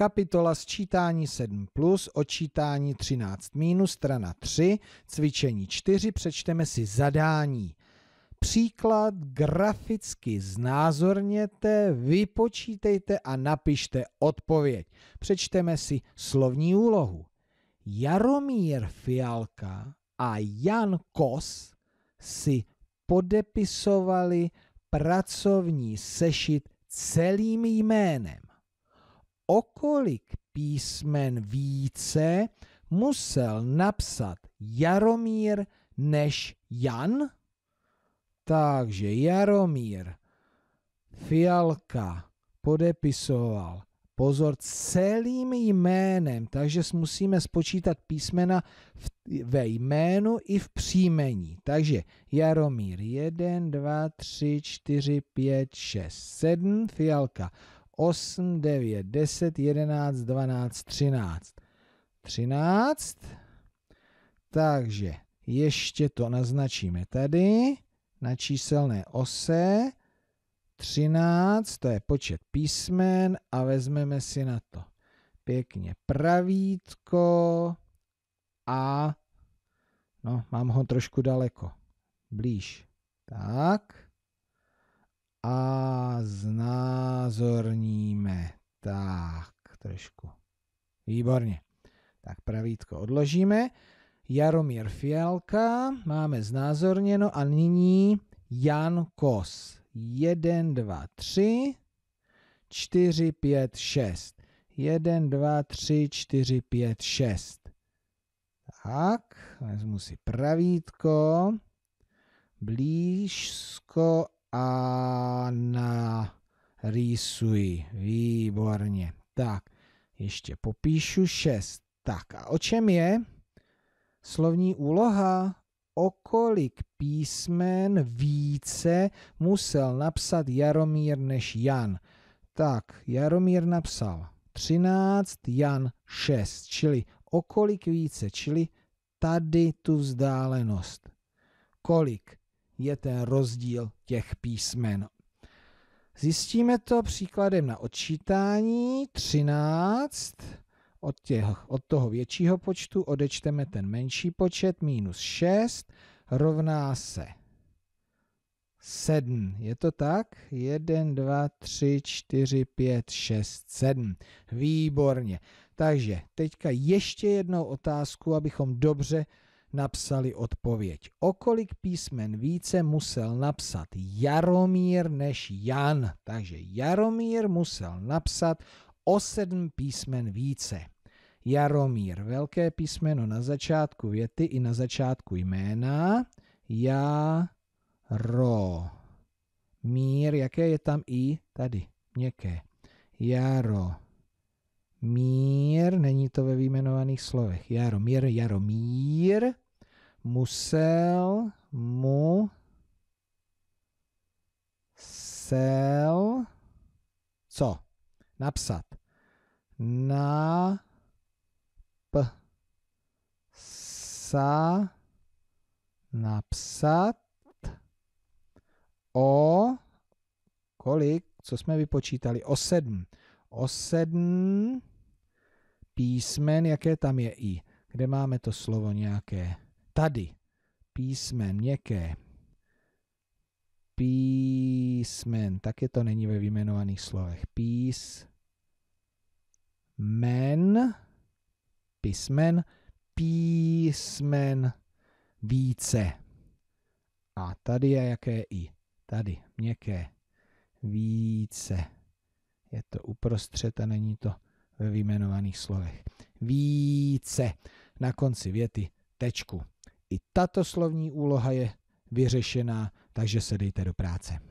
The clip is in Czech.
Kapitola sčítání 7 plus, odčítání 13 minus, strana 3, cvičení 4, přečteme si zadání. Příklad graficky znázorněte, vypočítejte a napište odpověď. Přečteme si slovní úlohu. Jaromír Fialka a Jan Kos si podepisovali pracovní sešit celým jménem o kolik písmen více musel napsat Jaromír než Jan? Takže Jaromír Fialka podepisoval pozor celým jménem, takže musíme spočítat písmena v, ve jménu i v příjmení. Takže Jaromír 1, 2, 3, 4, 5, 6, 7, Fialka 8, 9, 10, 11, 12, 13. 13. Takže ještě to naznačíme tady na číselné ose. 13, to je počet písmen a vezmeme si na to pěkně pravítko a no, mám ho trošku daleko, blíž. Tak a znázorníme. Tak, trošku. Výborně. Tak pravítko odložíme. Jaromír Fialka, máme znázorněno a nyní Jan Kos. 1, 2, 3, 4, 5, 6. 1, 2, 3, 4, 5, 6. Tak, vezmu si pravítko. Blízko a narýsuji. Výborně. Tak, ještě popíšu 6. Tak a o čem je? Slovní úloha, o kolik písmen více musel napsat Jaromír než Jan. Tak, Jaromír napsal 13, Jan 6, čili o kolik více, čili tady tu vzdálenost. Kolik? je ten rozdíl těch písmen. Zjistíme to příkladem na odčítání 13. Od, těch, od toho většího počtu odečteme ten menší počet, minus 6, rovná se 7. Je to tak? 1, 2, 3, 4, 5, 6, 7. Výborně. Takže teďka ještě jednou otázku, abychom dobře napsali odpověď. Kolik písmen více musel napsat Jaromír než Jan, takže Jaromír musel napsat o sedm písmen více. Jaromír, velké písmeno na začátku věty i na začátku jména. Já, ro, mír, jaké je tam i tady, měkké. Jaro, Mír, není to ve výjmenovaných slovech. Jaromír, Jaromír musel mu sel co? Napsat. Na p sa napsat o kolik, co jsme vypočítali, o sedm. O sedm písmen, jaké tam je i. Kde máme to slovo nějaké? Tady. Písmen, měkké. Písmen, také to není ve vyjmenovaných slovech. Pís, men, písmen, písmen více. A tady je jaké i. Tady, měkké. Více. Je to uprostřed a není to ve vyjmenovaných slovech. Více na konci věty tečku. I tato slovní úloha je vyřešená, takže se dejte do práce.